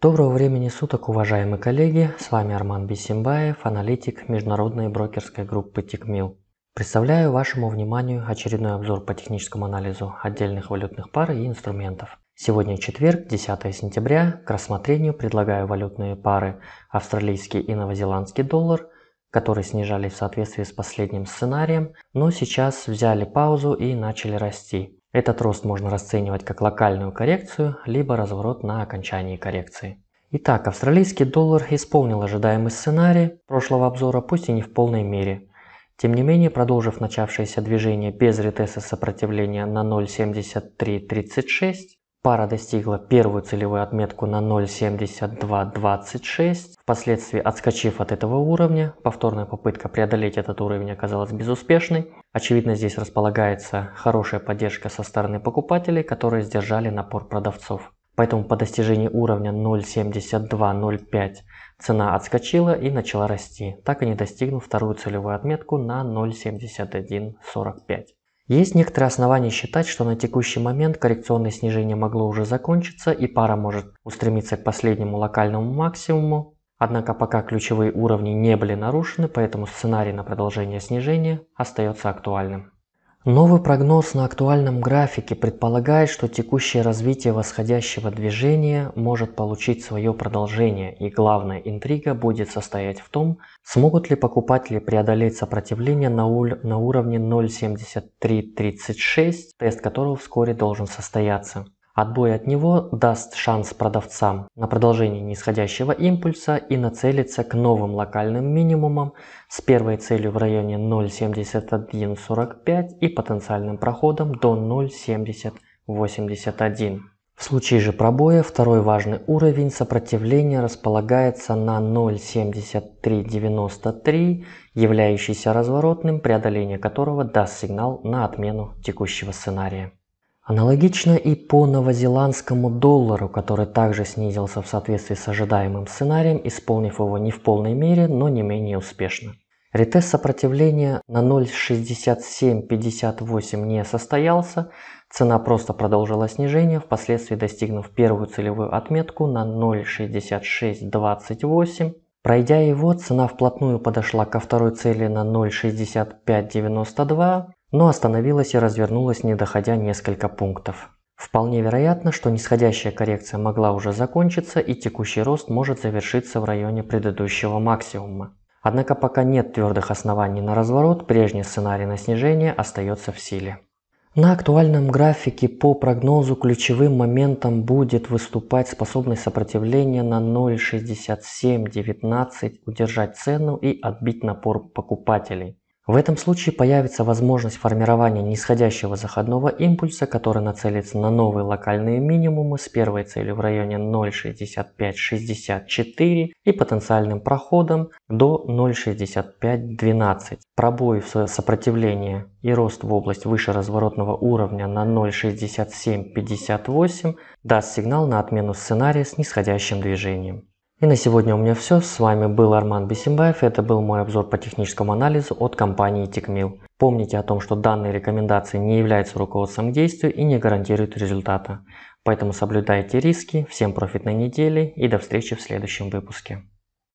Доброго времени суток, уважаемые коллеги! С вами Арман Бисимбаев, аналитик международной брокерской группы Тикмил. Представляю вашему вниманию очередной обзор по техническому анализу отдельных валютных пар и инструментов. Сегодня четверг, 10 сентября. К рассмотрению предлагаю валютные пары австралийский и новозеландский доллар, которые снижались в соответствии с последним сценарием, но сейчас взяли паузу и начали расти. Этот рост можно расценивать как локальную коррекцию, либо разворот на окончании коррекции. Итак, австралийский доллар исполнил ожидаемый сценарий прошлого обзора, пусть и не в полной мере. Тем не менее, продолжив начавшееся движение без ретеса сопротивления на 0.7336, Пара достигла первую целевую отметку на 0.7226, впоследствии отскочив от этого уровня, повторная попытка преодолеть этот уровень оказалась безуспешной. Очевидно, здесь располагается хорошая поддержка со стороны покупателей, которые сдержали напор продавцов. Поэтому по достижении уровня 0.7205 цена отскочила и начала расти, так и не достигнув вторую целевую отметку на 0.7145. Есть некоторые основания считать, что на текущий момент коррекционное снижение могло уже закончиться и пара может устремиться к последнему локальному максимуму. Однако пока ключевые уровни не были нарушены, поэтому сценарий на продолжение снижения остается актуальным. Новый прогноз на актуальном графике предполагает, что текущее развитие восходящего движения может получить свое продолжение, и главная интрига будет состоять в том, смогут ли покупатели преодолеть сопротивление на, уль... на уровне 0.7336, тест которого вскоре должен состояться. Отбой от него даст шанс продавцам на продолжение нисходящего импульса и нацелиться к новым локальным минимумам с первой целью в районе 0.7145 и потенциальным проходом до 0.7081. В случае же пробоя второй важный уровень сопротивления располагается на 0.7393, являющийся разворотным, преодоление которого даст сигнал на отмену текущего сценария. Аналогично и по новозеландскому доллару, который также снизился в соответствии с ожидаемым сценарием, исполнив его не в полной мере, но не менее успешно. Ретест сопротивления на 0.6758 не состоялся, цена просто продолжила снижение, впоследствии достигнув первую целевую отметку на 0.6628. Пройдя его, цена вплотную подошла ко второй цели на 0.6592, но остановилась и развернулась, не доходя несколько пунктов. Вполне вероятно, что нисходящая коррекция могла уже закончиться и текущий рост может завершиться в районе предыдущего максимума. Однако пока нет твердых оснований на разворот, прежний сценарий на снижение остается в силе. На актуальном графике по прогнозу ключевым моментом будет выступать способность сопротивления на 0.6719, удержать цену и отбить напор покупателей. В этом случае появится возможность формирования нисходящего заходного импульса, который нацелится на новые локальные минимумы с первой целью в районе 0.6564 и потенциальным проходом до 0.6512. Пробой в сопротивление и рост в область выше разворотного уровня на 0.6758 даст сигнал на отмену сценария с нисходящим движением. И на сегодня у меня все. С вами был Арман Бесимбаев. Это был мой обзор по техническому анализу от компании TechMill. Помните о том, что данные рекомендации не являются руководством к действию и не гарантируют результата. Поэтому соблюдайте риски. Всем профитной недели и до встречи в следующем выпуске.